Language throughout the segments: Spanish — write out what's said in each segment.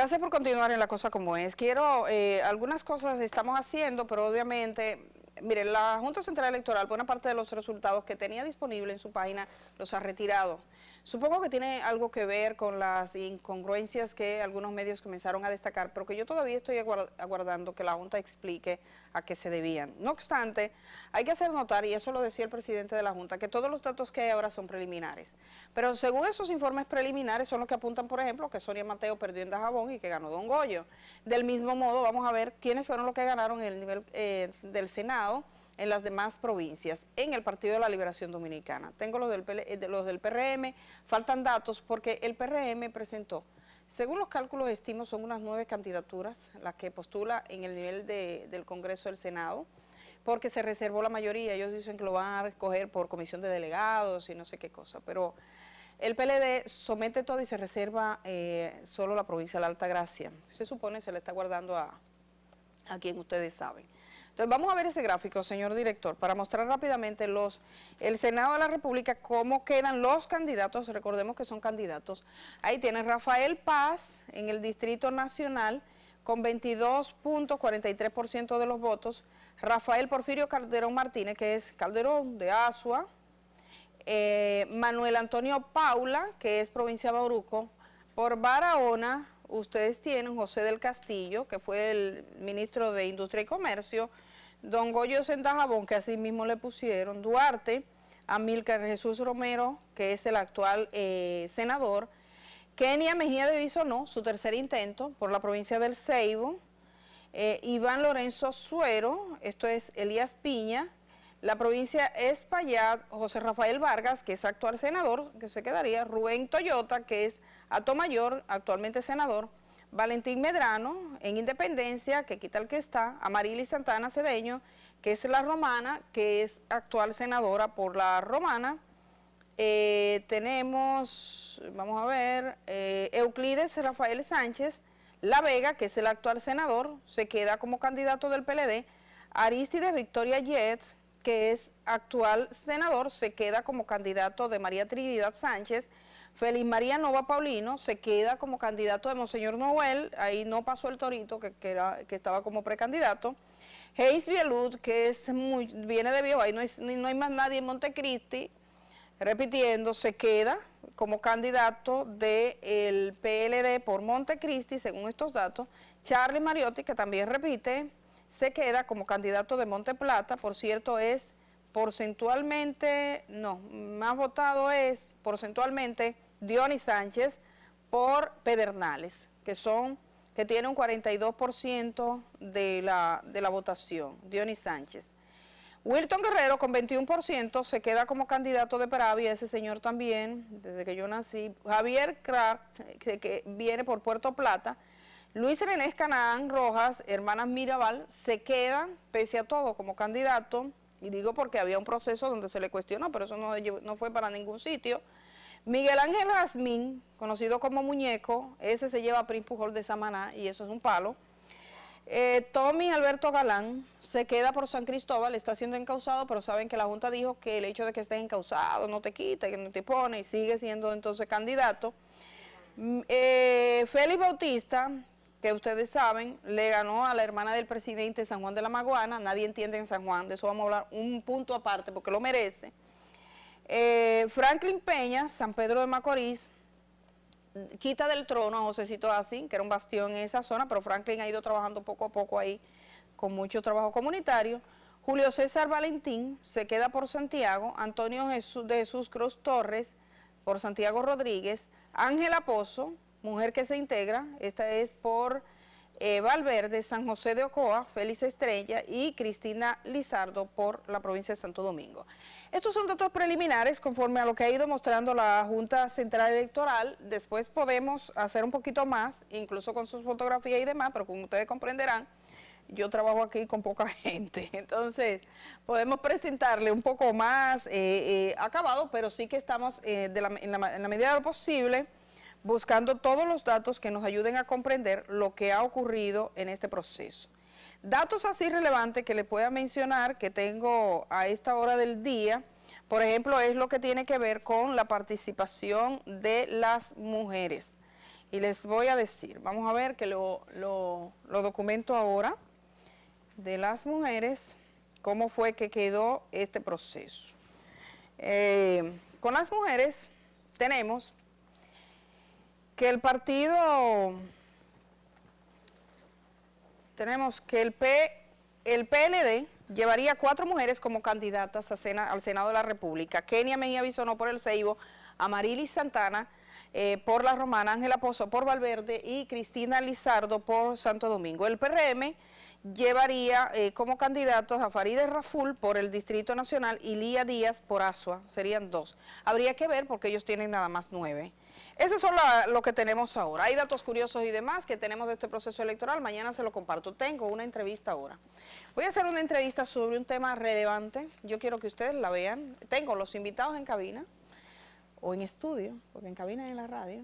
Gracias por continuar en la cosa como es. Quiero, eh, algunas cosas estamos haciendo, pero obviamente Mire, la Junta Central Electoral, buena parte de los resultados que tenía disponible en su página los ha retirado. Supongo que tiene algo que ver con las incongruencias que algunos medios comenzaron a destacar, pero que yo todavía estoy aguardando que la Junta explique a qué se debían. No obstante, hay que hacer notar, y eso lo decía el presidente de la Junta, que todos los datos que hay ahora son preliminares. Pero según esos informes preliminares son los que apuntan, por ejemplo, que Sonia Mateo perdió en Dajabón y que ganó Don Goyo. Del mismo modo, vamos a ver quiénes fueron los que ganaron en el nivel eh, del Senado en las demás provincias, en el Partido de la Liberación Dominicana. Tengo los del, eh, los del PRM, faltan datos porque el PRM presentó, según los cálculos estimos, son unas nueve candidaturas las que postula en el nivel del Congreso del Senado, porque se reservó la mayoría, ellos dicen que lo van a escoger por comisión de delegados y no sé qué cosa, pero el PLD somete todo y se reserva eh, solo la provincia de la Alta Gracia. Se supone se le está guardando a quien ustedes saben. Entonces, vamos a ver ese gráfico, señor director, para mostrar rápidamente los el Senado de la República cómo quedan los candidatos, recordemos que son candidatos. Ahí tienen Rafael Paz en el Distrito Nacional con 22.43% de los votos, Rafael Porfirio Calderón Martínez, que es Calderón de Asua, eh, Manuel Antonio Paula, que es provincia de Bauruco, por Barahona, ustedes tienen José del Castillo, que fue el ministro de Industria y Comercio, don Goyo Sendajabón, que así mismo le pusieron, Duarte, Amílcar Jesús Romero, que es el actual eh, senador, Kenia Mejía de Bisonó, su tercer intento por la provincia del Ceibo, eh, Iván Lorenzo Suero, esto es Elías Piña, la provincia es José Rafael Vargas, que es actual senador, que se quedaría, Rubén Toyota, que es Atomayor, actualmente senador, Valentín Medrano, en Independencia, que quita el que está, Amarili Santana Cedeño, que es la romana, que es actual senadora por la romana, eh, tenemos, vamos a ver, eh, Euclides Rafael Sánchez, La Vega, que es el actual senador, se queda como candidato del PLD, Aristides Victoria Yet que es actual senador, se queda como candidato de María Trinidad Sánchez. Feliz María Nova Paulino se queda como candidato de Monseñor Noel, ahí no pasó el torito que, que, que estaba como precandidato. Heis Bielud, que es muy, viene de Bio, ahí no, hay más nadie en Montecristi, repitiendo, se queda como candidato del PLD por Montecristi, según estos datos. Charlie Mariotti, que también repite, se queda como candidato de Monte Plata, por cierto es porcentualmente, no, más votado es porcentualmente Dionis Sánchez por Pedernales, que son que tiene un 42% de la, de la votación, Dionis Sánchez. Wilton Guerrero con 21% se queda como candidato de Peravia, ese señor también, desde que yo nací. Javier Kraft, que viene por Puerto Plata, Luis René Canaán Rojas, hermanas Mirabal, se queda, pese a todo, como candidato, y digo porque había un proceso donde se le cuestionó, pero eso no, fue para ningún sitio. Miguel Ángel Jazmín, conocido como Muñeco, ese se lleva a Prince Pujol de Samaná, y eso es un palo. Eh, Tommy Alberto Galán se queda por San Cristóbal, está siendo encausado, pero saben que la Junta dijo que el hecho de que estés encausado no te quita, que no te pone, y sigue siendo entonces candidato. Mm, eh, Félix Bautista que ustedes saben, le ganó a la hermana del presidente San Juan de la Maguana, nadie entiende en San Juan, de eso vamos a hablar un punto aparte porque lo merece. Eh, Franklin Peña, San Pedro de Macorís, quita del trono a Josecito Asín, que era un bastión en esa zona, pero Franklin ha ido trabajando poco a poco ahí con mucho trabajo comunitario. Julio César Valentín se queda por Santiago, Antonio Jesús, de Jesús Cruz Torres por Santiago Rodríguez, Ángel Aposo... Mujer que se integra, esta es por eh, Valverde, San José de Ocoa, Félix Estrella y Cristina Lizardo por la provincia de Santo Domingo. Estos son datos preliminares conforme a lo que ha ido mostrando la Junta Central Electoral. Después podemos hacer un poquito más, incluso con sus fotografías y demás, pero como ustedes comprenderán, yo trabajo aquí con poca gente, entonces podemos presentarle un poco más eh, eh, acabado, pero sí que estamos en, la, medida de lo posible buscando todos los datos que nos ayuden a comprender lo que ha ocurrido en este proceso. Datos así relevantes que les pueda mencionar que tengo a esta hora del día, por ejemplo, es lo que tiene que ver con la participación de las mujeres. Y les voy a decir, vamos a ver que lo, documento ahora de las mujeres, cómo fue que quedó este proceso. Eh, con las mujeres tenemos que el partido, tenemos que el, P, el PLD llevaría cuatro mujeres como candidatas al Senado de la República. Kenia Mejía Bisonó por el Ceibo, Amarilis Santana eh, por La Romana, Ángela Pozo por Valverde y Cristina Lizardo por Santo Domingo. El PRM llevaría eh, como candidatos a Farideh Raful por el Distrito Nacional y Lía Díaz por Asua, serían dos. Habría que ver porque ellos tienen nada más nueve. Eso es lo que tenemos ahora. Hay datos curiosos y demás que tenemos de este proceso electoral. Mañana se lo comparto. Tengo una entrevista ahora. Voy a hacer una entrevista sobre un tema relevante. Yo quiero que ustedes la vean. Tengo los invitados en cabina o en estudio, porque en cabina es en la radio.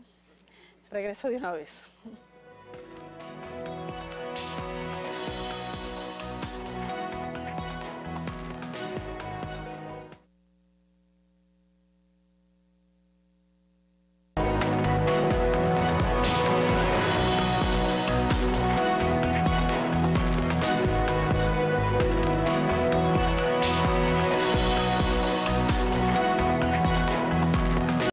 Regreso de una vez.